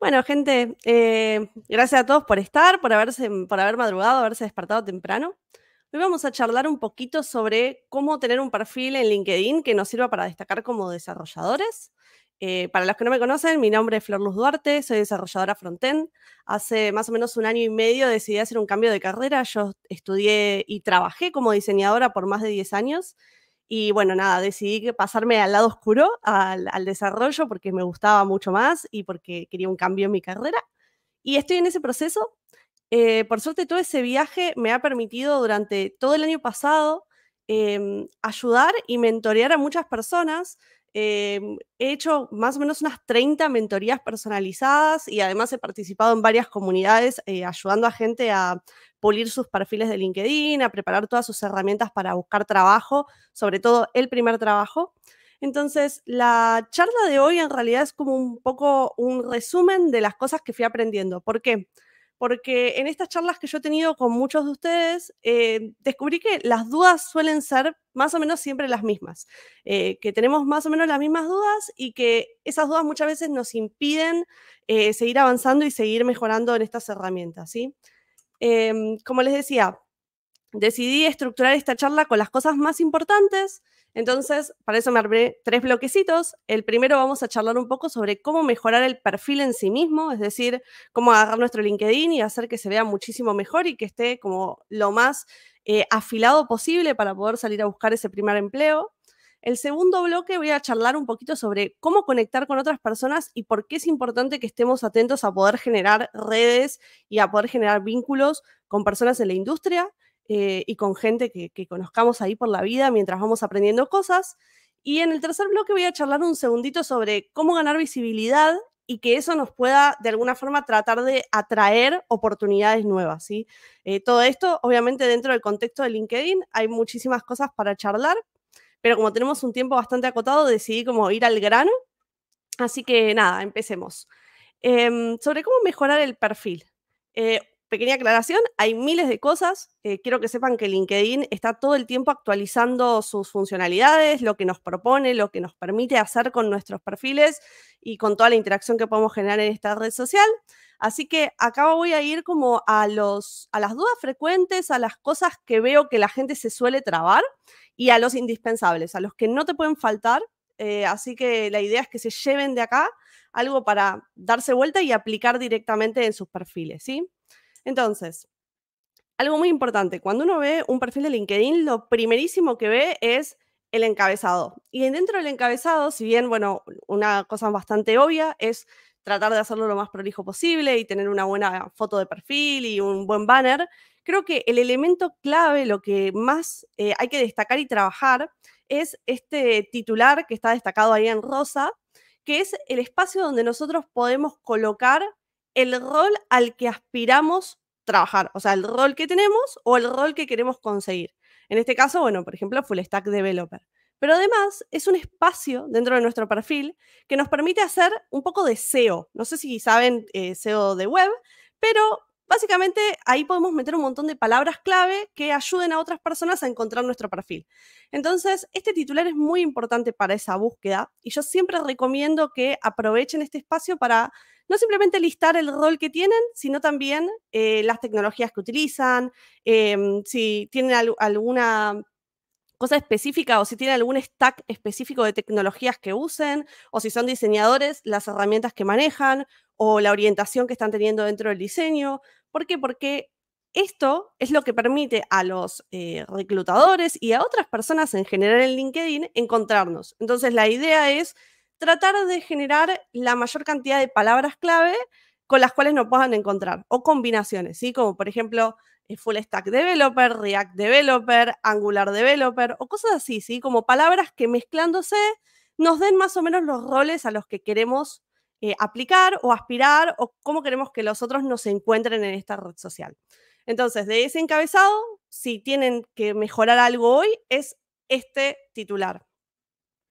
Bueno, gente, eh, gracias a todos por estar, por, haberse, por haber madrugado, haberse despertado temprano. Hoy vamos a charlar un poquito sobre cómo tener un perfil en LinkedIn que nos sirva para destacar como desarrolladores. Eh, para los que no me conocen, mi nombre es Flor Luz Duarte, soy desarrolladora frontend. Hace más o menos un año y medio decidí hacer un cambio de carrera. Yo estudié y trabajé como diseñadora por más de 10 años y bueno, nada, decidí pasarme al lado oscuro, al, desarrollo, porque me gustaba mucho más y porque quería un cambio en mi carrera. Y estoy en ese proceso. Eh, por suerte, todo ese viaje me ha permitido durante todo el año pasado em, ayudar y mentorear a muchas personas. Em, he hecho más o menos unas 30 mentorías personalizadas y además he participado en varias comunidades eh, ayudando a gente a pulir sus perfiles de LinkedIn, a preparar todas sus herramientas para buscar trabajo, sobre todo el primer trabajo. Entonces, la charla de hoy en realidad es como un poco un resumen de las cosas que fui aprendiendo. ¿Por qué? Porque en estas charlas que yo he tenido con muchos de ustedes, eh, descubrí que las dudas suelen ser más o menos siempre las mismas, eh, que tenemos más o menos las mismas dudas y que esas dudas muchas veces nos impiden eh, seguir avanzando y seguir mejorando en estas herramientas, ¿sí? sí Em, como les decía, decidí estructurar esta charla con las cosas más importantes. Entonces, para eso me armé tres bloquecitos. El primero vamos a charlar un poco sobre cómo mejorar el perfil en sí mismo, es decir, cómo agarrar nuestro LinkedIn y hacer que se vea muchísimo mejor y que esté como lo más eh, afilado posible para poder salir a buscar ese primer empleo. El segundo bloque voy a charlar un poquito sobre cómo conectar con otras personas y por qué es importante que estemos atentos a poder generar redes y a poder generar vínculos con personas en la industria eh, y con gente que, conozcamos ahí por la vida mientras vamos aprendiendo cosas. Y en el tercer bloque voy a charlar un segundito sobre cómo ganar visibilidad y que eso nos pueda de alguna forma tratar de atraer oportunidades nuevas. ¿sí? Eh, todo esto, obviamente, dentro del contexto de LinkedIn, hay muchísimas cosas para charlar, pero como tenemos un tiempo bastante acotado, decidí como ir al grano. Así que nada, empecemos. Em, sobre cómo mejorar el perfil. Eh, pequeña aclaración, hay miles de cosas. Eh, quiero que sepan que LinkedIn está todo el tiempo actualizando sus funcionalidades, lo que nos propone, lo que nos permite hacer con nuestros perfiles y con toda la interacción que podemos generar en esta red social. Así que acá voy a ir como a, los, a las dudas frecuentes, a las cosas que veo que la gente se suele trabar y a los indispensables, a los que no te pueden faltar. Eh, así que la idea es que se lleven de acá algo para darse vuelta y aplicar directamente en sus perfiles, ¿sí? Entonces, algo muy importante, cuando uno ve un perfil de LinkedIn, lo primerísimo que ve es el encabezado. Y dentro del encabezado, si bien, bueno, una cosa bastante obvia es tratar de hacerlo lo más prolijo posible y tener una buena foto de perfil y un buen banner, creo que el elemento clave, lo que más eh, hay que destacar y trabajar, es este titular que está destacado ahí en rosa, que es el espacio donde nosotros podemos colocar el rol al que aspiramos trabajar, o sea, el rol que tenemos o el rol que queremos conseguir. En este caso, bueno, por ejemplo, Full Stack Developer pero además es un espacio dentro de nuestro perfil que nos permite hacer un poco de SEO. No sé si saben eh, SEO de web, pero básicamente ahí podemos meter un montón de palabras clave que ayuden a otras personas a encontrar nuestro perfil. Entonces, este titular es muy importante para esa búsqueda y yo siempre recomiendo que aprovechen este espacio para no simplemente listar el rol que tienen, sino también eh, las tecnologías que utilizan, em, si tienen alguna cosa específica o si tienen algún stack específico de tecnologías que usen o si son diseñadores, las herramientas que manejan o la orientación que están teniendo dentro del diseño. ¿Por qué? Porque esto es lo que permite a los eh, reclutadores y a otras personas en general en LinkedIn encontrarnos. Entonces la idea es tratar de generar la mayor cantidad de palabras clave con las cuales nos puedan encontrar o combinaciones, ¿sí? Como por ejemplo eh, full stack developer, React developer, Angular developer o cosas así, ¿sí? Como palabras que mezclándose nos den más o menos los roles a los que queremos eh, aplicar o aspirar o cómo queremos que los otros nos encuentren en esta red social. Entonces, de ese encabezado, si tienen que mejorar algo hoy, es este titular.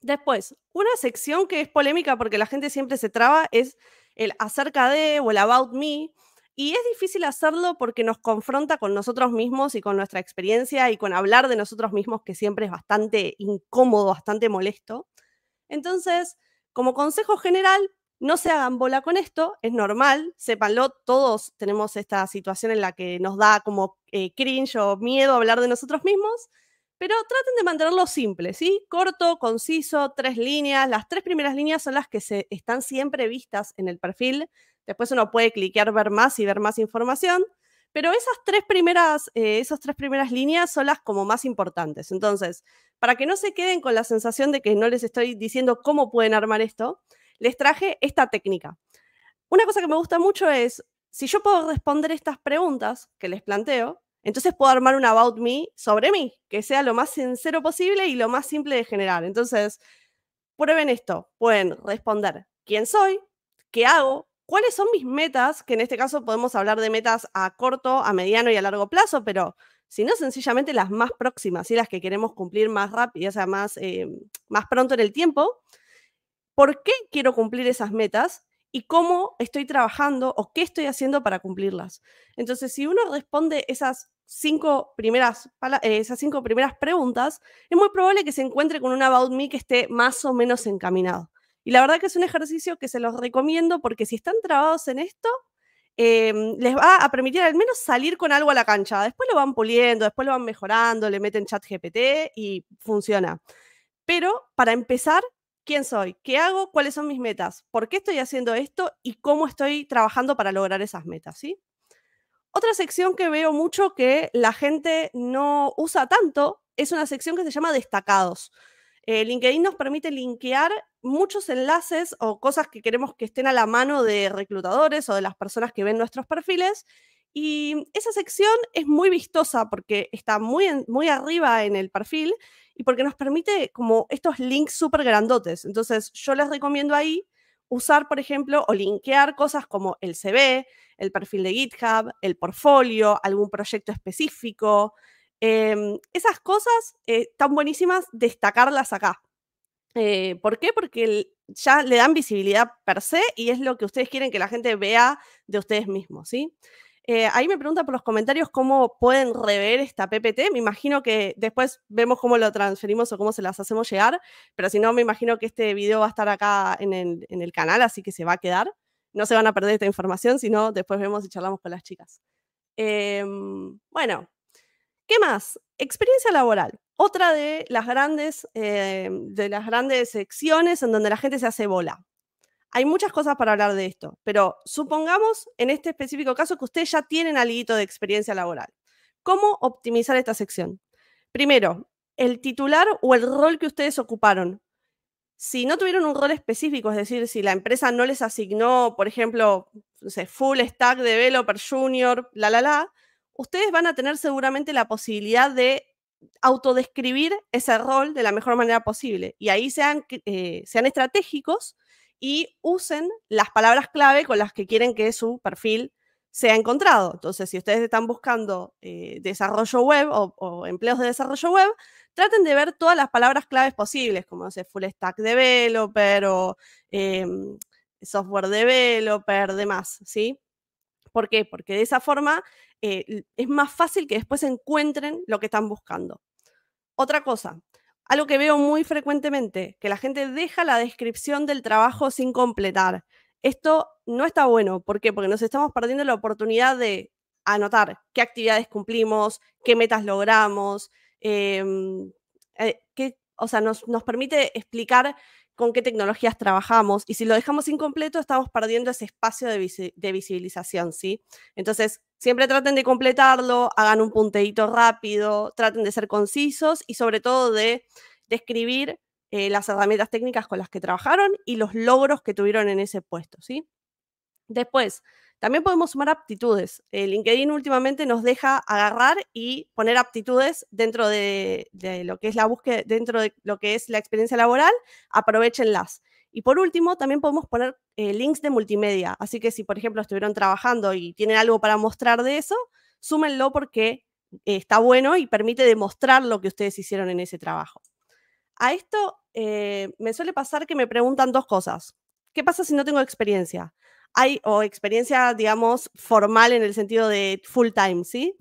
Después, una sección que es polémica porque la gente siempre se traba es el acerca de o el about me. Y es difícil hacerlo porque nos confronta con nosotros mismos y con nuestra experiencia y con hablar de nosotros mismos, que siempre es bastante incómodo, bastante molesto. Entonces, como consejo general, no se hagan bola con esto, es normal, sépanlo, todos tenemos esta situación en la que nos da como eh, cringe o miedo hablar de nosotros mismos, pero traten de mantenerlo simple, ¿sí? Corto, conciso, tres líneas, las tres primeras líneas son las que se, están siempre vistas en el perfil Después uno puede cliquear ver más y ver más información, pero esas tres primeras, eh, esas tres primeras líneas son las como más importantes. Entonces, para que no se queden con la sensación de que no les estoy diciendo cómo pueden armar esto, les traje esta técnica. Una cosa que me gusta mucho es, si yo puedo responder estas preguntas que les planteo, entonces puedo armar un About Me sobre mí, que sea lo más sincero posible y lo más simple de generar. Entonces, prueben esto. Pueden responder quién soy, qué hago, cuáles son mis metas, que en este caso podemos hablar de metas a corto, a mediano y a largo plazo, pero si no, sencillamente las más próximas y las que queremos cumplir más rápido, o sea, más, eh, más pronto en el tiempo. ¿Por qué quiero cumplir esas metas? y cómo estoy trabajando o qué estoy haciendo para cumplirlas. Entonces, si uno responde esas cinco primeras, eh, esas cinco primeras preguntas, es muy probable que se encuentre con un About Me que esté más o menos encaminado. Y la verdad que es un ejercicio que se los recomiendo porque si están trabados en esto, em, les va a permitir al menos salir con algo a la cancha. Después lo van puliendo, después lo van mejorando, le meten chat GPT y funciona. Pero para empezar, ¿quién soy? ¿Qué hago? ¿Cuáles son mis metas? ¿Por qué estoy haciendo esto? ¿Y cómo estoy trabajando para lograr esas metas? ¿sí? Otra sección que veo mucho que la gente no usa tanto es una sección que se llama destacados. Eh, LinkedIn nos permite linkear muchos enlaces o cosas que queremos que estén a la mano de reclutadores o de las personas que ven nuestros perfiles. Y esa sección es muy vistosa porque está muy, muy arriba en el perfil y porque nos permite como estos links súper grandotes. Entonces yo les recomiendo ahí usar, por ejemplo, o linkear cosas como el CV, el perfil de GitHub, el portfolio, algún proyecto específico, Em, esas cosas están eh, buenísimas destacarlas acá. Eh, ¿Por qué? Porque ya le dan visibilidad per se y es lo que ustedes quieren que la gente vea de ustedes mismos, ¿sí? Eh, ahí me pregunta por los comentarios cómo pueden rever esta PPT. Me imagino que después vemos cómo lo transferimos o cómo se las hacemos llegar, pero si no, me imagino que este video va a estar acá en el, canal, así que se va a quedar. No se van a perder esta información, sino después vemos y charlamos con las chicas. Em, bueno, ¿Qué más? Experiencia laboral. Otra de las grandes, eh, de las grandes secciones en donde la gente se hace bola. Hay muchas cosas para hablar de esto, pero supongamos en este específico caso que ustedes ya tienen algo de experiencia laboral. ¿Cómo optimizar esta sección? Primero, el titular o el rol que ustedes ocuparon. Si no tuvieron un rol específico, es decir, si la empresa no les asignó, por ejemplo, full stack developer junior, la la la, ustedes van a tener seguramente la posibilidad de autodescribir ese rol de la mejor manera posible. Y ahí sean, eh, sean estratégicos y usen las palabras clave con las que quieren que su perfil sea encontrado. Entonces, si ustedes están buscando eh, desarrollo web o, empleos de desarrollo web, traten de ver todas las palabras claves posibles, como se full stack developer o em, software developer, demás, ¿sí? ¿Por qué? Porque de esa forma eh, es más fácil que después encuentren lo que están buscando. Otra cosa, algo que veo muy frecuentemente, que la gente deja la descripción del trabajo sin completar. Esto no está bueno. ¿Por qué? Porque nos estamos perdiendo la oportunidad de anotar qué actividades cumplimos, qué metas logramos, em, eh, o sea, nos, nos, permite explicar con qué tecnologías trabajamos y si lo dejamos incompleto estamos perdiendo ese espacio de, visibilización, ¿sí? Entonces, siempre traten de completarlo, hagan un punteíto rápido, traten de ser concisos y sobre todo de describir eh, las herramientas técnicas con las que trabajaron y los logros que tuvieron en ese puesto, ¿sí? Después, también podemos sumar aptitudes. LinkedIn últimamente nos deja agarrar y poner aptitudes dentro de, lo que es la búsqueda, dentro de lo que es la experiencia laboral, aprovechenlas. Y por último, también podemos poner eh, links de multimedia. Así que si, por ejemplo, estuvieron trabajando y tienen algo para mostrar de eso, súmenlo porque está bueno y permite demostrar lo que ustedes hicieron en ese trabajo. A esto eh, me suele pasar que me preguntan dos cosas. ¿Qué pasa si no tengo experiencia? hay, o experiencia, digamos, formal en el sentido de full time, ¿sí?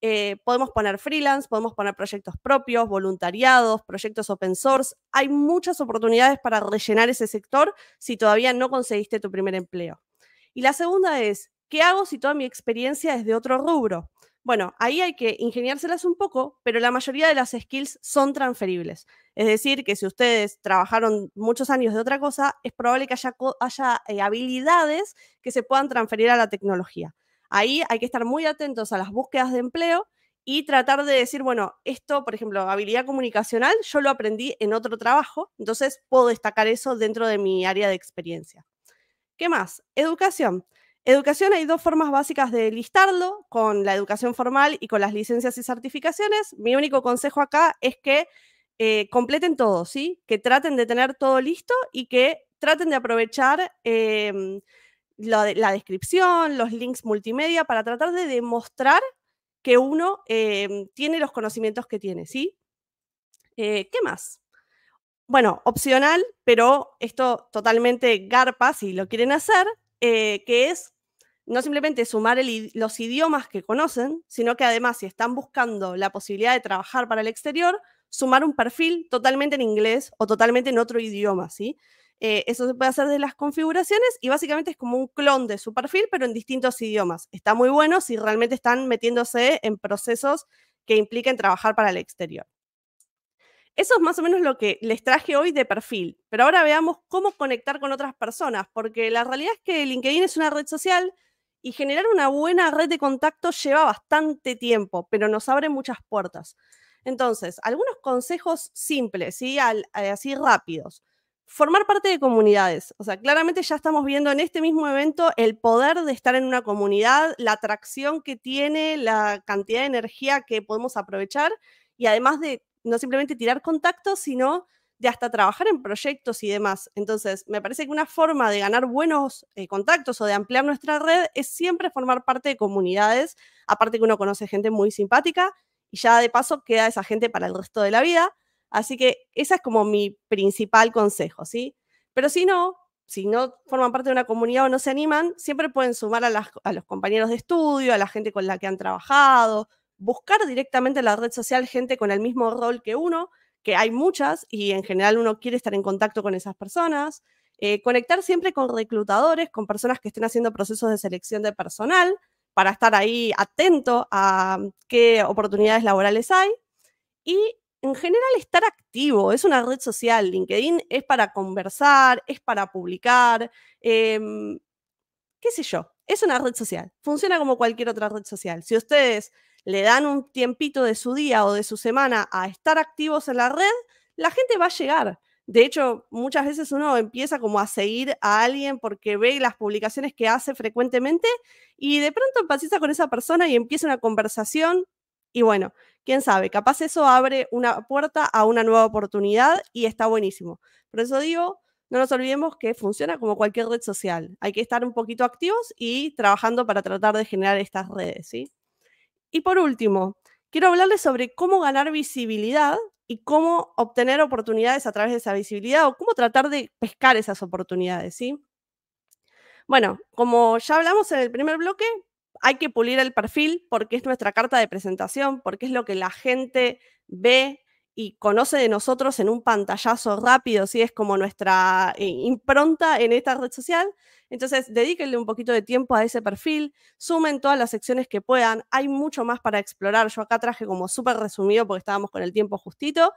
Eh, podemos poner freelance, podemos poner proyectos propios, voluntariados, proyectos open source. Hay muchas oportunidades para rellenar ese sector si todavía no conseguiste tu primer empleo. Y la segunda es, ¿qué hago si toda mi experiencia es de otro rubro? Bueno, ahí hay que ingeniárselas un poco, pero la mayoría de las skills son transferibles. Es decir, que si ustedes trabajaron muchos años de otra cosa, es probable que haya, eh, habilidades que se puedan transferir a la tecnología. Ahí hay que estar muy atentos a las búsquedas de empleo y tratar de decir, bueno, esto, por ejemplo, habilidad comunicacional, yo lo aprendí en otro trabajo, entonces puedo destacar eso dentro de mi área de experiencia. ¿Qué más? Educación. Educación hay dos formas básicas de listarlo, con la educación formal y con las licencias y certificaciones. Mi único consejo acá es que eh, completen todo, ¿sí? Que traten de tener todo listo y que traten de aprovechar em, la, descripción, los links multimedia para tratar de demostrar que uno em, tiene los conocimientos que tiene, ¿sí? Eh, ¿Qué más? Bueno, opcional, pero esto totalmente garpa si lo quieren hacer, eh, que es no simplemente sumar los idiomas que conocen, sino que además si están buscando la posibilidad de trabajar para el exterior, sumar un perfil totalmente en inglés o totalmente en otro idioma, ¿sí? Eh, eso se puede hacer de las configuraciones y básicamente es como un clon de su perfil, pero en distintos idiomas. Está muy bueno si realmente están metiéndose en procesos que impliquen trabajar para el exterior. Eso es más o menos lo que les traje hoy de perfil, pero ahora veamos cómo conectar con otras personas, porque la realidad es que LinkedIn es una red social y generar una buena red de contacto lleva bastante tiempo, pero nos abre muchas puertas. Entonces, algunos consejos simples, eh, así rápidos. Formar parte de comunidades. O sea, claramente ya estamos viendo en este mismo evento el poder de estar en una comunidad, la atracción que tiene, la cantidad de energía que podemos aprovechar y además de no simplemente tirar contactos, sino de hasta trabajar en proyectos y demás. Entonces, me parece que una forma de ganar buenos eh, contactos o de ampliar nuestra red es siempre formar parte de comunidades, aparte que uno conoce gente muy simpática y ya de paso queda esa gente para el resto de la vida. Así que ese es como mi principal consejo, ¿sí? Pero si no, si no forman parte de una comunidad o no se animan, siempre pueden sumar a, las, a los compañeros de estudio, a la gente con la que han trabajado, buscar directamente en la red social gente con el mismo rol que uno que hay muchas y en general uno quiere estar en contacto con esas personas. Eh, conectar siempre con reclutadores, con personas que estén haciendo procesos de selección de personal, para estar ahí atento a mm, qué oportunidades laborales hay. Y en general estar activo, es una red social, LinkedIn es para conversar, es para publicar, em, qué sé yo, es una red social, funciona como cualquier otra red social. Si ustedes le dan un tiempito de su día o de su semana a estar activos en la red, la gente va a llegar. De hecho, muchas veces uno empieza como a seguir a alguien porque ve las publicaciones que hace frecuentemente y de pronto empatiza con esa persona y empieza una conversación y bueno, quién sabe, capaz eso abre una puerta a una nueva oportunidad y está buenísimo. Por eso digo, no nos olvidemos que funciona como cualquier red social. Hay que estar un poquito activos y trabajando para tratar de generar estas redes, ¿sí? Y por último, quiero hablarles sobre cómo ganar visibilidad y cómo obtener oportunidades a través de esa visibilidad o cómo tratar de pescar esas oportunidades, ¿sí? Bueno, como ya hablamos en el primer bloque, hay que pulir el perfil porque es nuestra carta de presentación, porque es lo que la gente ve y conoce de nosotros en un pantallazo rápido, si es como nuestra eh, impronta en esta red social. Entonces, dedíquenle un poquito de tiempo a ese perfil, sumen todas las secciones que puedan, hay mucho más para explorar. Yo acá traje como súper resumido porque estábamos con el tiempo justito,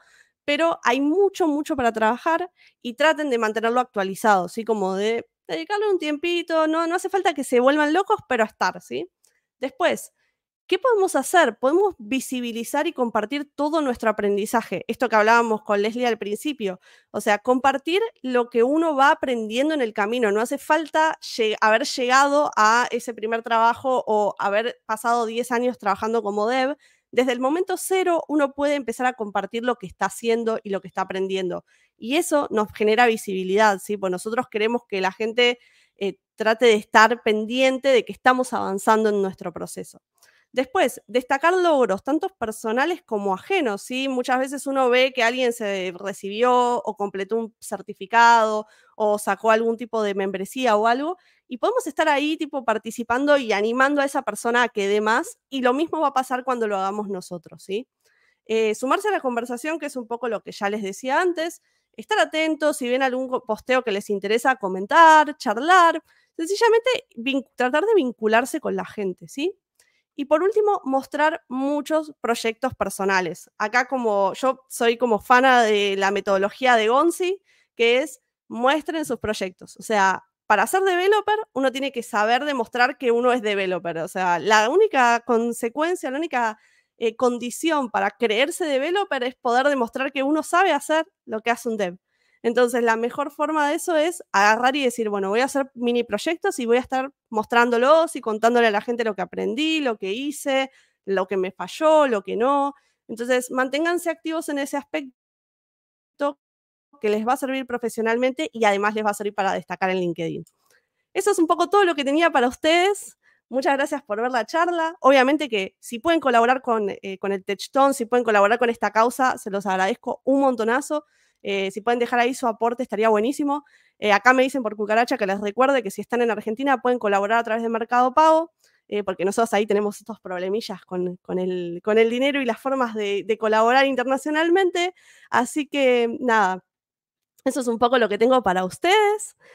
pero hay mucho, mucho para trabajar y traten de mantenerlo actualizado, ¿sí? Como de dedicarle un tiempito, no, no hace falta que se vuelvan locos, pero estar, ¿sí? Después, ¿Qué podemos hacer? Podemos visibilizar y compartir todo nuestro aprendizaje. Esto que hablábamos con Leslie al principio. O sea, compartir lo que uno va aprendiendo en el camino. No hace falta haber llegado a ese primer trabajo o haber pasado 10 años trabajando como dev. Desde el momento cero uno puede empezar a compartir lo que está haciendo y lo que está aprendiendo. Y eso nos genera visibilidad, ¿sí? Pues nosotros queremos que la gente eh, trate de estar pendiente de que estamos avanzando en nuestro proceso. Después, destacar logros, tantos personales como ajenos, ¿sí? Muchas veces uno ve que alguien se recibió o completó un certificado o sacó algún tipo de membresía o algo, y podemos estar ahí tipo participando y animando a esa persona a que dé más, y lo mismo va a pasar cuando lo hagamos nosotros, ¿sí? Eh, sumarse a la conversación, que es un poco lo que ya les decía antes, estar atentos, si ven algún posteo que les interesa, comentar, charlar, sencillamente tratar de vincularse con la gente, ¿sí? Y por último, mostrar muchos proyectos personales. Acá como yo soy como fana de la metodología de Gonzi, que es muestren sus proyectos. O sea, para ser developer uno tiene que saber demostrar que uno es developer. O sea, la única consecuencia, la única eh, condición para creerse developer es poder demostrar que uno sabe hacer lo que hace un dev. Entonces, la mejor forma de eso es agarrar y decir, bueno, voy a hacer mini proyectos y voy a estar mostrándolos y contándole a la gente lo que aprendí, lo que hice, lo que me falló, lo que no. Entonces, manténganse activos en ese aspecto que les va a servir profesionalmente y además les va a servir para destacar en LinkedIn. Eso es un poco todo lo que tenía para ustedes. Muchas gracias por ver la charla. Obviamente que si pueden colaborar con, eh, con el Techton, si pueden colaborar con esta causa, se los agradezco un montonazo. Eh, si pueden dejar ahí su aporte, estaría buenísimo. Eh, acá me dicen por cucaracha que les recuerde que si están en Argentina pueden colaborar a través de Mercado Pago, eh, porque nosotros ahí tenemos estos problemillas con, el, dinero y las formas de, de, colaborar internacionalmente. Así que nada, eso es un poco lo que tengo para ustedes.